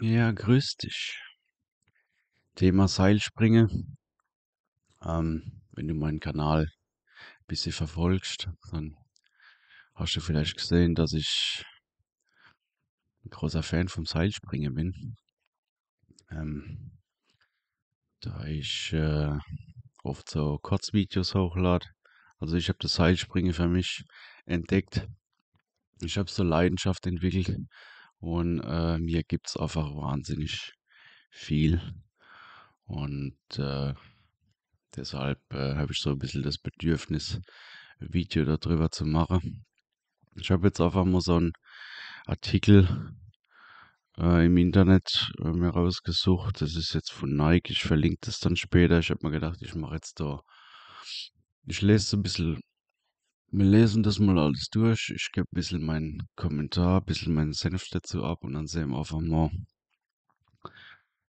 Ja, grüß dich. Thema Seilspringe. Ähm, wenn du meinen Kanal ein bisschen verfolgst, dann hast du vielleicht gesehen, dass ich ein großer Fan vom Seilspringen bin. Ähm, da ich äh, oft so Kurzvideos hochlade. Also ich habe das Seilspringen für mich entdeckt. Ich habe so Leidenschaft entwickelt und äh, mir gibt es einfach wahnsinnig viel. Und äh, deshalb äh, habe ich so ein bisschen das Bedürfnis, Video darüber zu machen. Ich habe jetzt einfach mal so einen Artikel äh, im Internet äh, mir rausgesucht. Das ist jetzt von Nike. Ich verlinke das dann später. Ich habe mir gedacht, ich mache jetzt da. Ich lese so ein bisschen wir lesen das mal alles durch. Ich gebe ein bisschen meinen Kommentar, ein bisschen meinen Senf dazu ab und dann sehen wir einfach mal,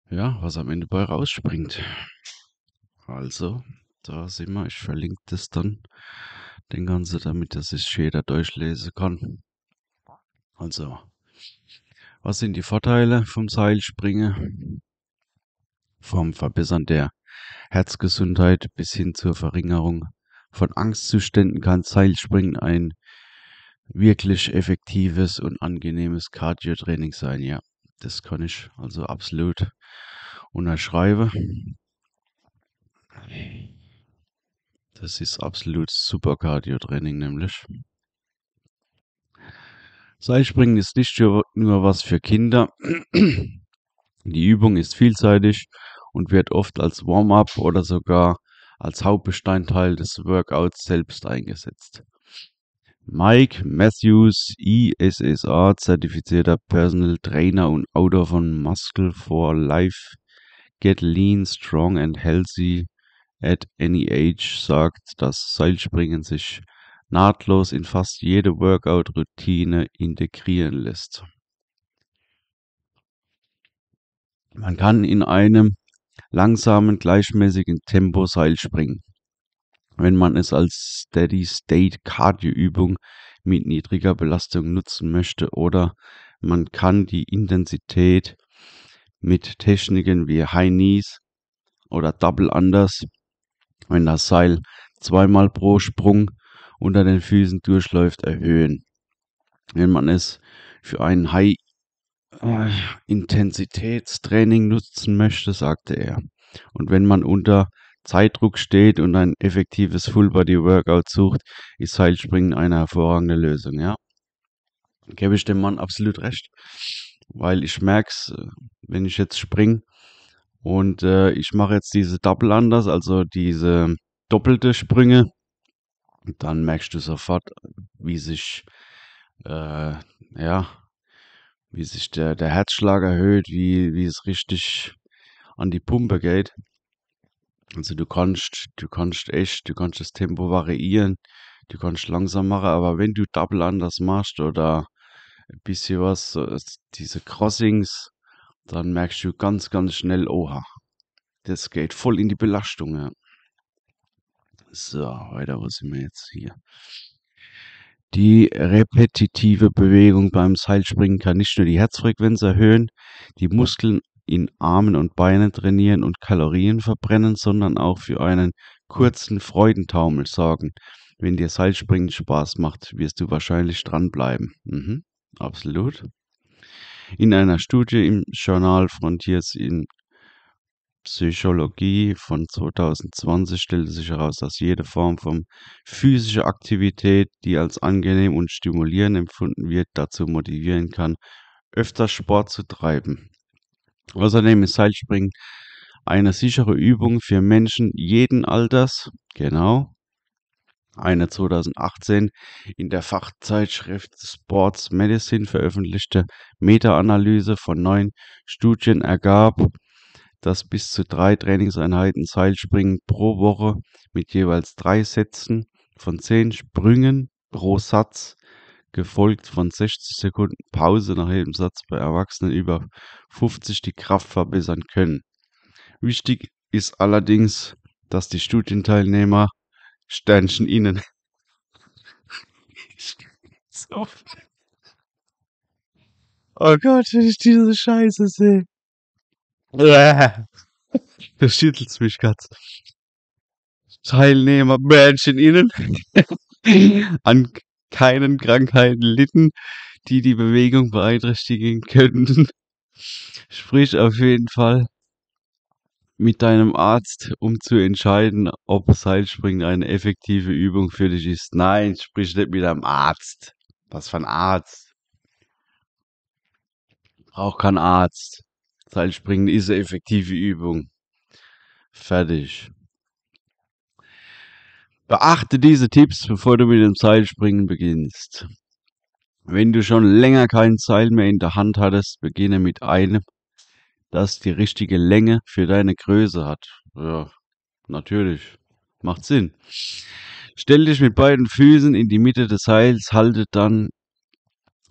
ja, was am Ende bei rausspringt. Also, da sehen wir. Ich verlinke das dann, den Ganzen, damit das sich jeder durchlesen kann. Also, was sind die Vorteile vom Seilspringen? Vom Verbessern der Herzgesundheit bis hin zur Verringerung von Angstzuständen kann Seilspringen ein wirklich effektives und angenehmes Cardio-Training sein. Ja, das kann ich also absolut unterschreiben. Das ist absolut super Cardio-Training nämlich. Seilspringen ist nicht nur was für Kinder. Die Übung ist vielseitig und wird oft als Warm-up oder sogar als Hauptbestandteil des Workouts selbst eingesetzt. Mike Matthews, ISSA, zertifizierter Personal Trainer und Autor von Muscle for Life, Get Lean, Strong and Healthy at Any Age, sagt, dass Seilspringen sich nahtlos in fast jede Workout-Routine integrieren lässt. Man kann in einem langsamen, gleichmäßigen Tempo Seilspringen, wenn man es als Steady-State-Cardio-Übung mit niedriger Belastung nutzen möchte oder man kann die Intensität mit Techniken wie High Knees oder Double Unders, wenn das Seil zweimal pro Sprung unter den Füßen durchläuft, erhöhen. Wenn man es für einen High äh, Intensitätstraining nutzen möchte, sagte er. Und wenn man unter Zeitdruck steht und ein effektives Full-Body-Workout sucht, ist Seilspringen eine hervorragende Lösung, ja. Gebe ich dem Mann absolut recht, weil ich merke es, äh, wenn ich jetzt springe und äh, ich mache jetzt diese Double anders, also diese doppelte Sprünge, dann merkst du sofort, wie sich äh, ja, wie sich der, der Herzschlag erhöht, wie, wie es richtig an die Pumpe geht. Also du kannst, du kannst echt, du kannst das Tempo variieren, du kannst langsam machen, aber wenn du Double anders machst oder ein bisschen was, diese Crossings, dann merkst du ganz, ganz schnell, oha, das geht voll in die Belastung. Ja. So, weiter, wo sind wir jetzt hier? Die repetitive Bewegung beim Seilspringen kann nicht nur die Herzfrequenz erhöhen, die Muskeln in Armen und Beinen trainieren und Kalorien verbrennen, sondern auch für einen kurzen Freudentaumel sorgen. Wenn dir Seilspringen Spaß macht, wirst du wahrscheinlich dranbleiben. Mhm, absolut. In einer Studie im Journal Frontiers in Psychologie von 2020 stellte sich heraus, dass jede Form von physischer Aktivität, die als angenehm und stimulierend empfunden wird, dazu motivieren kann, öfter Sport zu treiben. Außerdem ist Seilspringen eine sichere Übung für Menschen jeden Alters, genau, eine 2018 in der Fachzeitschrift Sports Medicine veröffentlichte Meta-Analyse von neun Studien ergab, dass bis zu drei Trainingseinheiten Seilspringen pro Woche mit jeweils drei Sätzen von zehn Sprüngen pro Satz, gefolgt von 60 Sekunden Pause nach jedem Satz bei Erwachsenen über 50 die Kraft verbessern können. Wichtig ist allerdings, dass die Studienteilnehmer Sternchen innen. Oh Gott, wenn ich diese Scheiße sehe. Du schüttelst mich ganz. Teilnehmer, Menschen innen, an keinen Krankheiten litten, die die Bewegung beeinträchtigen könnten. Sprich auf jeden Fall mit deinem Arzt, um zu entscheiden, ob Seilspringen eine effektive Übung für dich ist. Nein, sprich nicht mit deinem Arzt. Was für ein Arzt? Braucht kein Arzt. Seilspringen ist eine effektive Übung. Fertig. Beachte diese Tipps, bevor du mit dem Seilspringen beginnst. Wenn du schon länger kein Seil mehr in der Hand hattest, beginne mit einem, das die richtige Länge für deine Größe hat. Ja, natürlich. Macht Sinn. Stell dich mit beiden Füßen in die Mitte des Seils, halte dann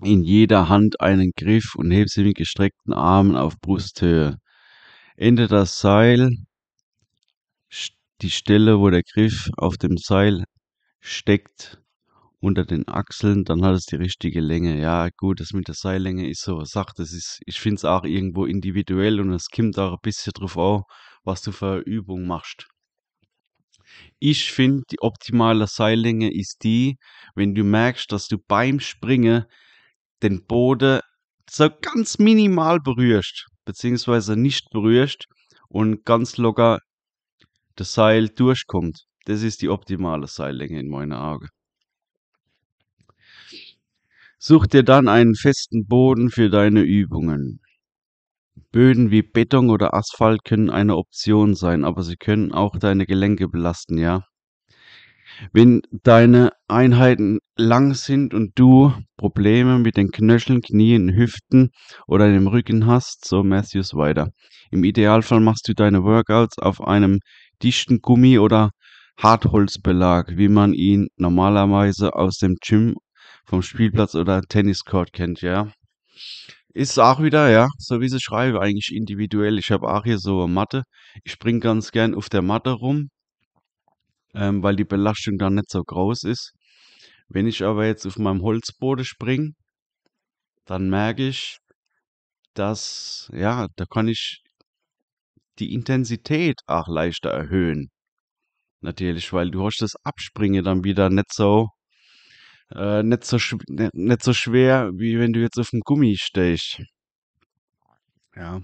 in jeder Hand einen Griff und heb sie mit gestreckten Armen auf Brusthöhe. Ende das Seil, die Stelle, wo der Griff auf dem Seil steckt, unter den Achseln, dann hat es die richtige Länge. Ja, gut, das mit der Seillänge ist so Sache. Das ist, ich finde es auch irgendwo individuell und es kommt auch ein bisschen drauf an, was du für eine Übung machst. Ich finde, die optimale Seillänge ist die, wenn du merkst, dass du beim Springen den Boden so ganz minimal berührst, beziehungsweise nicht berührst und ganz locker das Seil durchkommt. Das ist die optimale Seillänge in meinen Augen. Such dir dann einen festen Boden für deine Übungen. Böden wie Beton oder Asphalt können eine Option sein, aber sie können auch deine Gelenke belasten, ja. Wenn deine Einheiten lang sind und du Probleme mit den Knöcheln, Knien, Hüften oder dem Rücken hast, so Matthews weiter. Im Idealfall machst du deine Workouts auf einem dichten Gummi oder Hartholzbelag, wie man ihn normalerweise aus dem Gym, vom Spielplatz oder Tenniscourt kennt, ja. Ist auch wieder, ja, so wie sie schreibe, eigentlich individuell. Ich habe auch hier so eine Matte. Ich springe ganz gern auf der Matte rum, ähm, weil die Belastung da nicht so groß ist. Wenn ich aber jetzt auf meinem Holzboden springe, dann merke ich, dass, ja, da kann ich die Intensität auch leichter erhöhen. Natürlich, weil du hast das Abspringen dann wieder nicht so, äh, nicht, so nicht, nicht so schwer, wie wenn du jetzt auf dem Gummi stehst. Ja.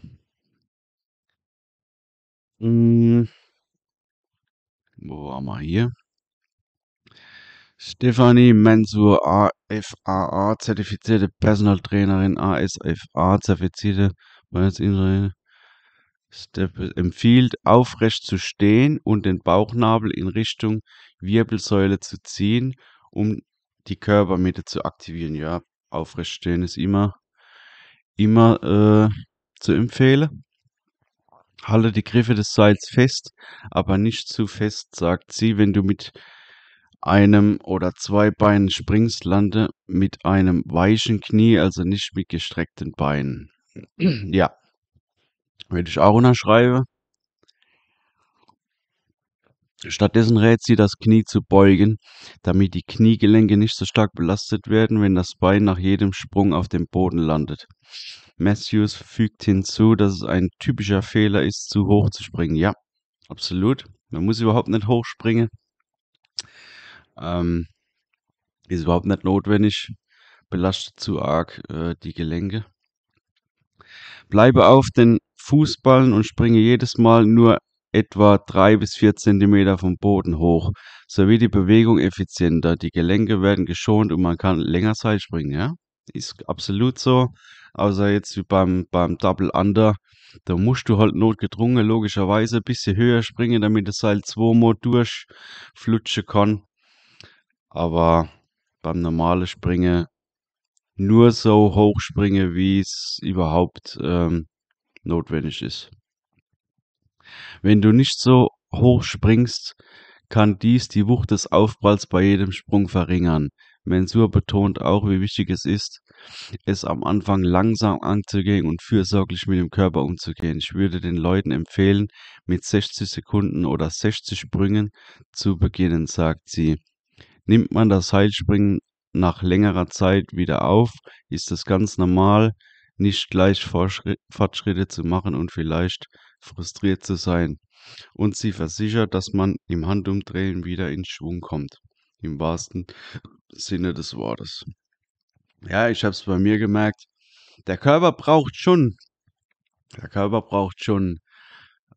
Mmh. Wo waren wir hier? Stefanie Mensur, AFAA, zertifizierte Personal Trainerin, ASFA, zertifizierte Bundesingenieurin, empfiehlt, aufrecht zu stehen und den Bauchnabel in Richtung Wirbelsäule zu ziehen, um die Körpermitte zu aktivieren. Ja, aufrecht stehen ist immer, immer äh, zu empfehlen. Halte die Griffe des Seils fest, aber nicht zu fest, sagt sie. Wenn du mit einem oder zwei Beinen springst, lande mit einem weichen Knie, also nicht mit gestreckten Beinen. ja, würde ich auch unterschreiben. Stattdessen rät sie, das Knie zu beugen, damit die Kniegelenke nicht so stark belastet werden, wenn das Bein nach jedem Sprung auf dem Boden landet. Matthews fügt hinzu, dass es ein typischer Fehler ist, zu hoch zu springen. Ja, absolut. Man muss überhaupt nicht hochspringen. Ähm, ist überhaupt nicht notwendig. Belastet zu arg äh, die Gelenke. Bleibe auf den Fußballen und springe jedes Mal nur etwa 3 bis 4 cm vom Boden hoch, sowie die Bewegung effizienter. Die Gelenke werden geschont und man kann länger Zeit springen, ja? Ist absolut so außer jetzt wie beim, beim Double Under. Da musst du halt notgedrungen, logischerweise, ein bisschen höher springen, damit das Seil 2 mal durchflutschen kann. Aber beim normalen Springen nur so hoch springen, wie es überhaupt ähm, notwendig ist. Wenn du nicht so hoch springst, kann dies die Wucht des Aufpralls bei jedem Sprung verringern. Mensur betont auch, wie wichtig es ist, es am Anfang langsam anzugehen und fürsorglich mit dem Körper umzugehen. Ich würde den Leuten empfehlen, mit 60 Sekunden oder 60 Sprüngen zu beginnen, sagt sie. Nimmt man das Heilspringen nach längerer Zeit wieder auf, ist es ganz normal, nicht gleich Fortschritte zu machen und vielleicht frustriert zu sein. Und sie versichert, dass man im Handumdrehen wieder in Schwung kommt, im wahrsten Sinne des Wortes. Ja, ich habe es bei mir gemerkt. Der Körper braucht schon, der Körper braucht schon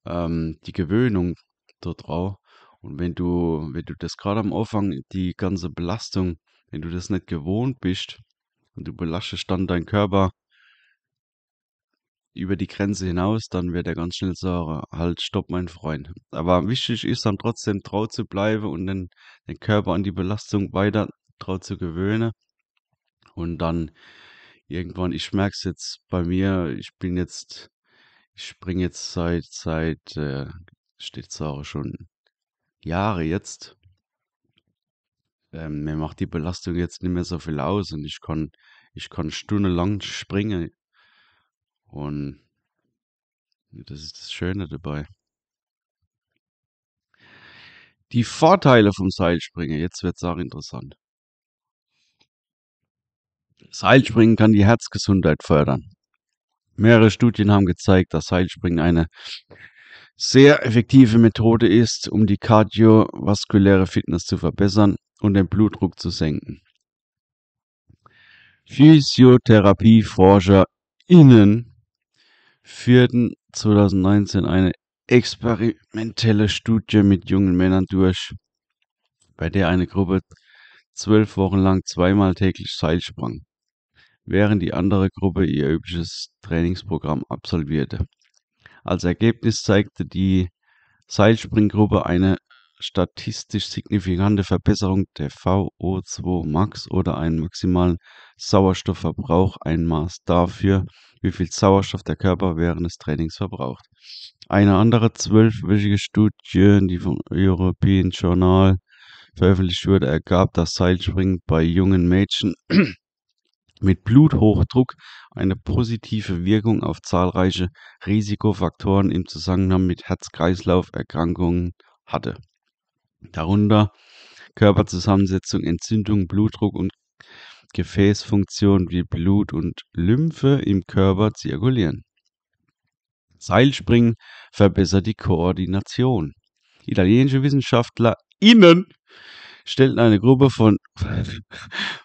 ähm, die Gewöhnung drauf. Und wenn du, wenn du das gerade am Anfang, die ganze Belastung, wenn du das nicht gewohnt bist und du belastest dann deinen Körper über die Grenze hinaus, dann wird er ganz schnell sagen, halt, stopp, mein Freund. Aber wichtig ist dann trotzdem trau zu bleiben und den, den Körper an die Belastung weiter trau zu gewöhnen und dann irgendwann, ich merke es jetzt bei mir, ich bin jetzt, ich springe jetzt seit, seit, äh, steht's auch schon Jahre jetzt. Ähm, mir macht die Belastung jetzt nicht mehr so viel aus und ich kann, ich kann stundenlang springen. Und das ist das Schöne dabei. Die Vorteile vom Seilspringen, jetzt wird es auch interessant. Seilspringen kann die Herzgesundheit fördern. Mehrere Studien haben gezeigt, dass Seilspringen eine sehr effektive Methode ist, um die kardiovaskuläre Fitness zu verbessern und den Blutdruck zu senken. PhysiotherapieforscherInnen führten 2019 eine experimentelle Studie mit jungen Männern durch, bei der eine Gruppe zwölf Wochen lang zweimal täglich Seilsprang, während die andere Gruppe ihr übliches Trainingsprogramm absolvierte. Als Ergebnis zeigte die Seilspringgruppe eine statistisch signifikante Verbesserung der VO2 Max oder einen maximalen Sauerstoffverbrauch, ein Maß dafür, wie viel Sauerstoff der Körper während des Trainings verbraucht. Eine andere zwölfwöchige Studie, die vom European Journal veröffentlicht wurde, ergab dass Seilspringen bei jungen Mädchen mit Bluthochdruck eine positive Wirkung auf zahlreiche Risikofaktoren im Zusammenhang mit Herz-Kreislauf-Erkrankungen hatte. Darunter Körperzusammensetzung, Entzündung, Blutdruck und Gefäßfunktion wie Blut und Lymphe im Körper zirkulieren. Seilspringen verbessert die Koordination. Italienische Wissenschaftler innen stellten eine Gruppe von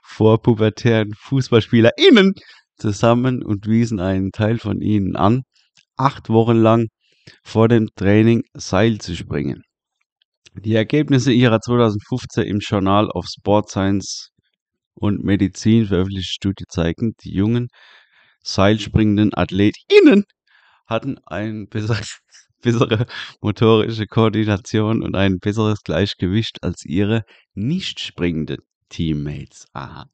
vorpubertären FußballspielerInnen zusammen und wiesen einen Teil von ihnen an, acht Wochen lang vor dem Training Seil zu springen. Die Ergebnisse ihrer 2015 im Journal of Sport Science und Medizin veröffentlichte Studie zeigen, die jungen seilspringenden AthletInnen hatten ein besseres bessere motorische Koordination und ein besseres Gleichgewicht als ihre nicht springenden Teammates. Aha.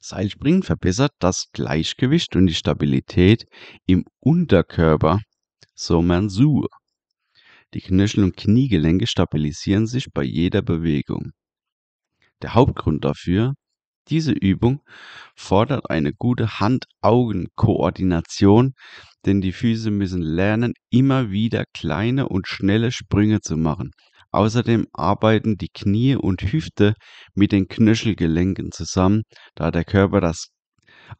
Seilspringen verbessert das Gleichgewicht und die Stabilität im Unterkörper, so Mansur. Die Knöchel und Kniegelenke stabilisieren sich bei jeder Bewegung. Der Hauptgrund dafür, diese Übung fordert eine gute Hand-Augen-Koordination denn die Füße müssen lernen, immer wieder kleine und schnelle Sprünge zu machen. Außerdem arbeiten die Knie und Hüfte mit den Knöchelgelenken zusammen, da der Körper das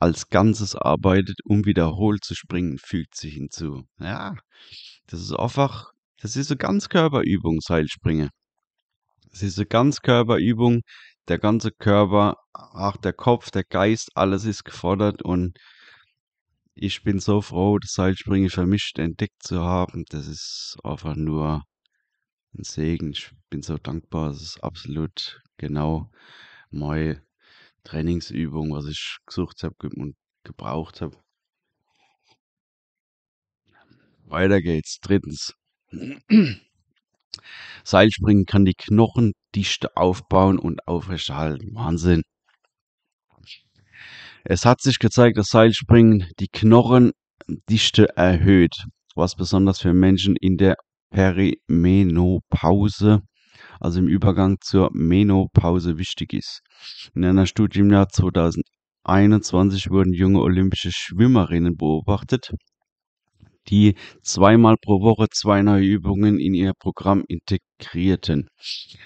als Ganzes arbeitet, um wiederholt zu springen, fügt sich hinzu. Ja, das ist einfach, das ist eine Ganzkörperübung, Seilspringe. Das ist eine Ganzkörperübung, der ganze Körper, auch der Kopf, der Geist, alles ist gefordert und ich bin so froh, das Seilspringen vermischt entdeckt zu haben. Das ist einfach nur ein Segen. Ich bin so dankbar. Es ist absolut genau meine Trainingsübung, was ich gesucht habe und gebraucht habe. Weiter geht's. Drittens. Seilspringen kann die Knochendichte aufbauen und aufrechterhalten. Wahnsinn. Es hat sich gezeigt, dass Seilspringen die Knochendichte ähm, erhöht, was besonders für Menschen in der Perimenopause, also im Übergang zur Menopause, wichtig ist. In einer Studie im Jahr 2021 wurden junge olympische Schwimmerinnen beobachtet, die zweimal pro Woche zwei neue Übungen in ihr Programm integrierten.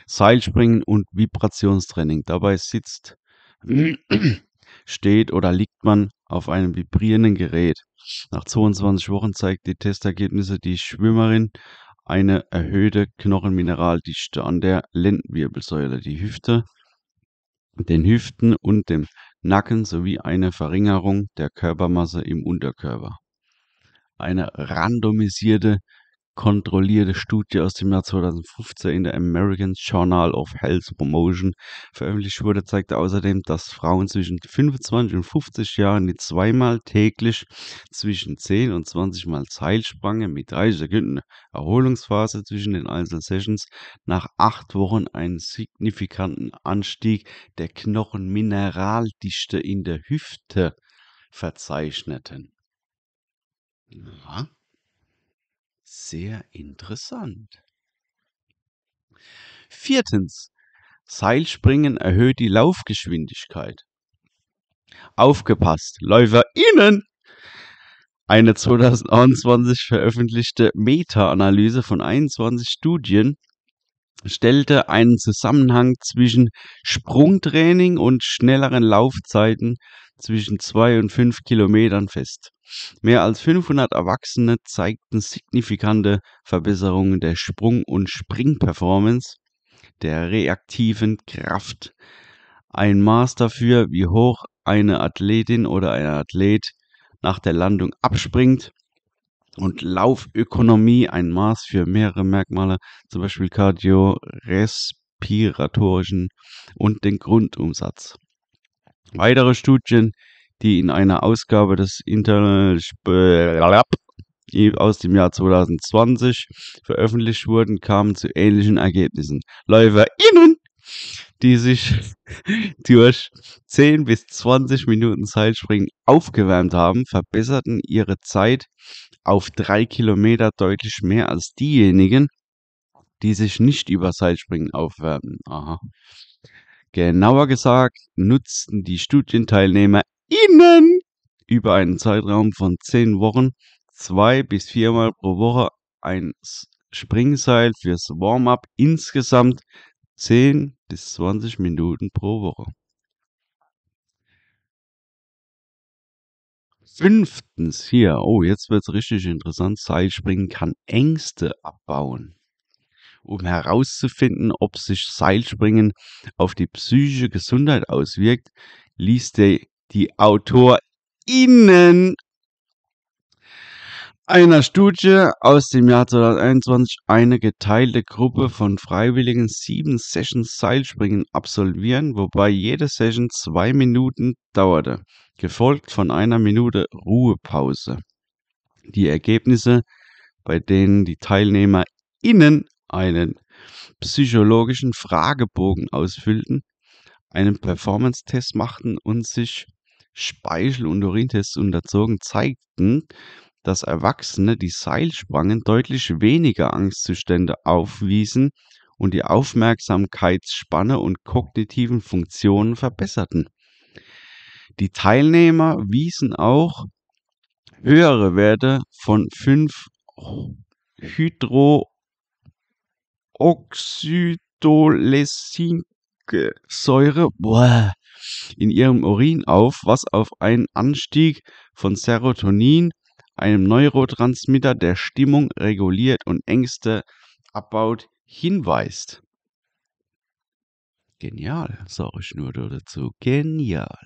Seilspringen und Vibrationstraining. Dabei sitzt steht oder liegt man auf einem vibrierenden Gerät. Nach 22 Wochen zeigt die Testergebnisse die Schwimmerin eine erhöhte Knochenmineraldichte an der Lendenwirbelsäule, die Hüfte, den Hüften und dem Nacken sowie eine Verringerung der Körpermasse im Unterkörper. Eine randomisierte kontrollierte Studie aus dem Jahr 2015 in der American Journal of Health Promotion veröffentlicht wurde, zeigte außerdem, dass Frauen zwischen 25 und 50 Jahren die zweimal täglich zwischen 10 und 20 Mal Zeilspange mit 30 Sekunden Erholungsphase zwischen den einzelnen Sessions nach acht Wochen einen signifikanten Anstieg der Knochenmineraldichte in der Hüfte verzeichneten. Ja. Sehr interessant. Viertens. Seilspringen erhöht die Laufgeschwindigkeit. Aufgepasst, LäuferInnen! Eine 2021 veröffentlichte Meta-Analyse von 21 Studien stellte einen Zusammenhang zwischen Sprungtraining und schnelleren Laufzeiten zwischen zwei und fünf Kilometern fest. Mehr als 500 Erwachsene zeigten signifikante Verbesserungen der Sprung- und Springperformance, der reaktiven Kraft. Ein Maß dafür, wie hoch eine Athletin oder ein Athlet nach der Landung abspringt und Laufökonomie ein Maß für mehrere Merkmale, zum Beispiel Cardio, respiratorischen und den Grundumsatz. Weitere Studien, die in einer Ausgabe des Internal aus dem Jahr 2020 veröffentlicht wurden, kamen zu ähnlichen Ergebnissen. LäuferInnen, die sich durch 10 bis 20 Minuten Zeitspringen aufgewärmt haben, verbesserten ihre Zeit auf 3 Kilometer deutlich mehr als diejenigen, die sich nicht über Seilspringen aufwärmen. Aha. Genauer gesagt nutzten die Studienteilnehmer innen über einen Zeitraum von zehn Wochen zwei bis viermal pro Woche ein Springseil fürs Warm-up insgesamt 10 bis 20 Minuten pro Woche. Fünftens hier, oh, jetzt wird es richtig interessant, Seilspringen kann Ängste abbauen um herauszufinden, ob sich Seilspringen auf die psychische Gesundheit auswirkt, ließ der, die AutorInnen einer Studie aus dem Jahr 2021 eine geteilte Gruppe von Freiwilligen sieben Sessions Seilspringen absolvieren, wobei jede Session zwei Minuten dauerte, gefolgt von einer Minute Ruhepause. Die Ergebnisse, bei denen die TeilnehmerInnen einen psychologischen Fragebogen ausfüllten, einen Performance-Test machten und sich Speichel- und Urintests unterzogen, zeigten, dass Erwachsene, die Seilsprangen, deutlich weniger Angstzustände aufwiesen und die Aufmerksamkeitsspanne und kognitiven Funktionen verbesserten. Die Teilnehmer wiesen auch höhere Werte von 5 Hydro Oxidoleszinsäure in ihrem Urin auf, was auf einen Anstieg von Serotonin, einem Neurotransmitter, der Stimmung reguliert und Ängste abbaut, hinweist. Genial, sage ich nur dazu. Genial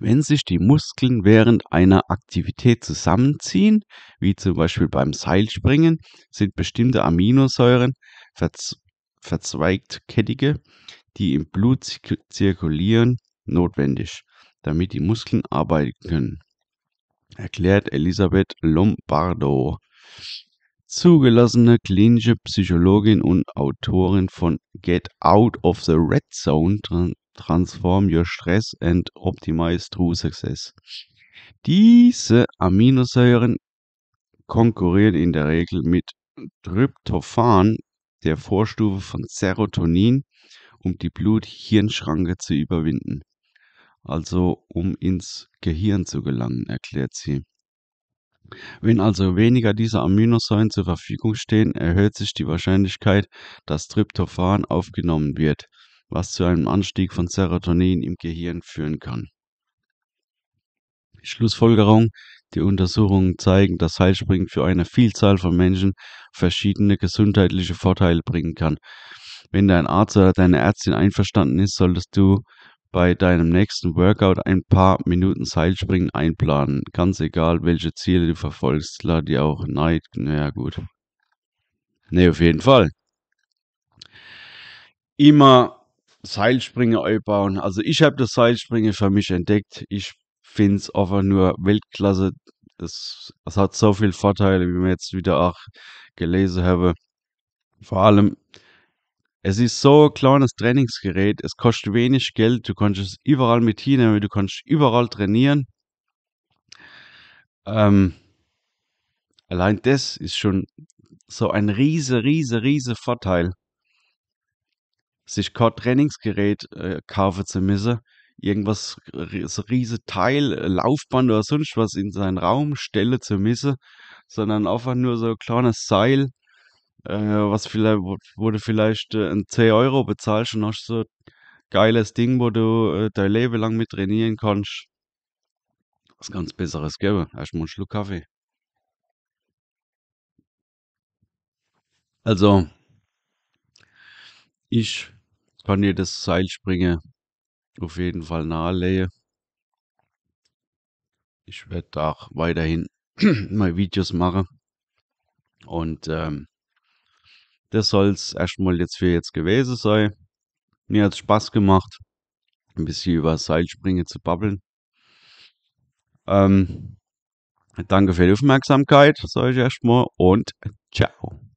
wenn sich die Muskeln während einer Aktivität zusammenziehen, wie zum Beispiel beim Seilspringen, sind bestimmte Aminosäuren verz verzweigtkettige, die im Blut zirkulieren, notwendig, damit die Muskeln arbeiten können, erklärt Elisabeth Lombardo, zugelassene klinische Psychologin und Autorin von Get Out of the Red Zone transform your stress and optimize true success. Diese Aminosäuren konkurrieren in der Regel mit Tryptophan, der Vorstufe von Serotonin, um die Blut-Hirn-Schranke zu überwinden. Also um ins Gehirn zu gelangen, erklärt sie. Wenn also weniger dieser Aminosäuren zur Verfügung stehen, erhöht sich die Wahrscheinlichkeit, dass Tryptophan aufgenommen wird was zu einem Anstieg von Serotonin im Gehirn führen kann. Schlussfolgerung, die Untersuchungen zeigen, dass Heilspringen für eine Vielzahl von Menschen verschiedene gesundheitliche Vorteile bringen kann. Wenn dein Arzt oder deine Ärztin einverstanden ist, solltest du bei deinem nächsten Workout ein paar Minuten Seilspringen einplanen. Ganz egal, welche Ziele du verfolgst. Klar, dir auch Neid. Naja, gut. Ne, auf jeden Fall. Immer Seilspringen einbauen. Also ich habe das Seilspringen für mich entdeckt. Ich finde es einfach nur Weltklasse. Es, es hat so viele Vorteile, wie wir jetzt wieder auch gelesen haben. Vor allem, es ist so ein kleines Trainingsgerät. Es kostet wenig Geld. Du kannst es überall mit hinnehmen. Du kannst überall trainieren. Ähm, allein das ist schon so ein riese, riese, riese Vorteil sich kein Trainingsgerät äh, kaufen zu müssen, irgendwas, so riese Teil, äh, Laufband oder sonst was in seinen Raum stellen zu müssen, sondern einfach nur so ein kleines Seil, äh, was vielleicht, wo du vielleicht äh, 10 Euro bezahlst und hast so ein geiles Ding, wo du äh, dein Leben lang mit trainieren kannst. Was ganz Besseres gäbe. Erstmal einen Schluck Kaffee. Also, ich kann dir das Seilspringen auf jeden Fall nahelegen. Ich werde auch weiterhin meine Videos machen. Und ähm, das soll es erstmal jetzt für jetzt gewesen sein. Mir hat es Spaß gemacht, ein bisschen über Seilspringen zu babbeln. Ähm, danke für die Aufmerksamkeit, sage ich erstmal und ciao.